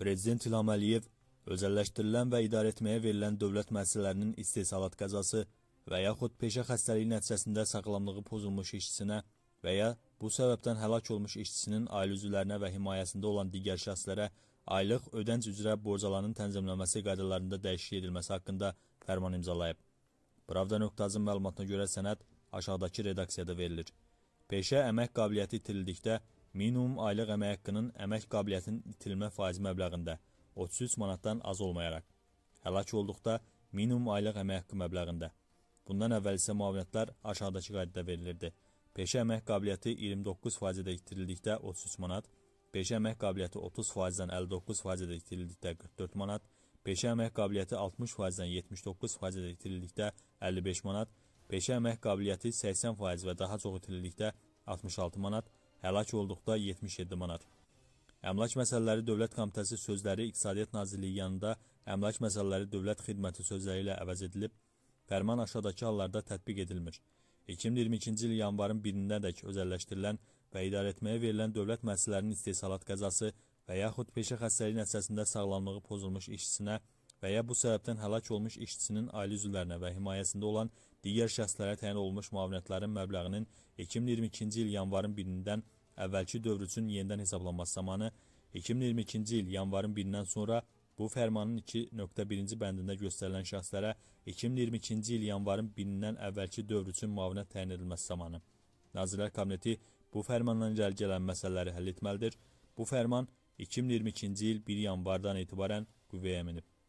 Prezident İlham Əliyev özəlləşdirilən və idarəetməyə verilən dövlət müəssisələrinin istehsalat qəzası və yaxud peşə xəstəliyi nəticəsində sağlamlığı pozulmuş işçisinə və ya bu səbəbdən həlak olmuş işçisinin ailə üzvlərinə və himayəsində olan digər şəxslərə aylıq ödənc üzrə borcalarının tənzimləməsi qaydalarında dəyişiklik edilməsi haqqında fərman imzalayıb. Pravda.az-ın məlumatına görə sənəd aşağıdakı redaksiyada verilir. Peşə əmək qabiliyyəti itirildikdə minimum aylıq əmək haqqının əmək qabiliyyətinin itirilmə faizi məbləğində 33 manatdan az olmayaraq, həlak olduqda minimum aylıq əmək haqqı məbləğində. Bundan əvvəl isə müavinətlər aşağıdakı qaydada verilirdi. Peşə əmək qabiliyyəti 29 faizədə itirildikdə 33 manat, peşə əmək qabiliyyəti 30 faizdən 59 faizədə itirildikdə 44 manat, peşə əmək qabiliyyəti 60 faizdən 79 faizədə itirildikdə 55 manat, peşə əmək qabiliyyəti 80 faiz və daha çox itirildikdə 66 manat, həlak olduqda 77 manat. Əmlak məsələləri Dövlət Komitəsi sözləri İqtisadiyyat Nazirliyi yanında əmlak məsələləri Dövlət Xidməti sözləri ilə əvəz edilib, fərman aşağıdakı hallarda tətbiq edilmir. 2022-ci il yanvarın 1-dək özəlləşdirilən və idarəetməyə verilən dövlət müəssisələrinin istehsalat qəzası və yaxud peşə xəstəliyi nəticəsində sağlamlığı pozulmuş işçisinə və ya bu səbəbdən həlak olmuş işçisinin aili üzvlərinə və himayəsində olan digər şəxslərə təyin olunmuş müavinətlərin məbləğinin 2022-ci il yanvarın 1-dən əvvəlki dövr üçün yenidən hesablanması zamanı 2022-ci il yanvarın 1-dən sonra bu fərmanın 2.1-ci bəndində göstərilən şəxslərə 2022-ci il yanvarın 1-dən əvvəlki dövr üçün müavinət təyin edilməsi zamanı Nazirlər Kabineti bu fərmanla irəli gələn məsələləri həll etməlidir. Bu fərman 2022-ci il 1 yanvardan etibarən qüvvəyə minib.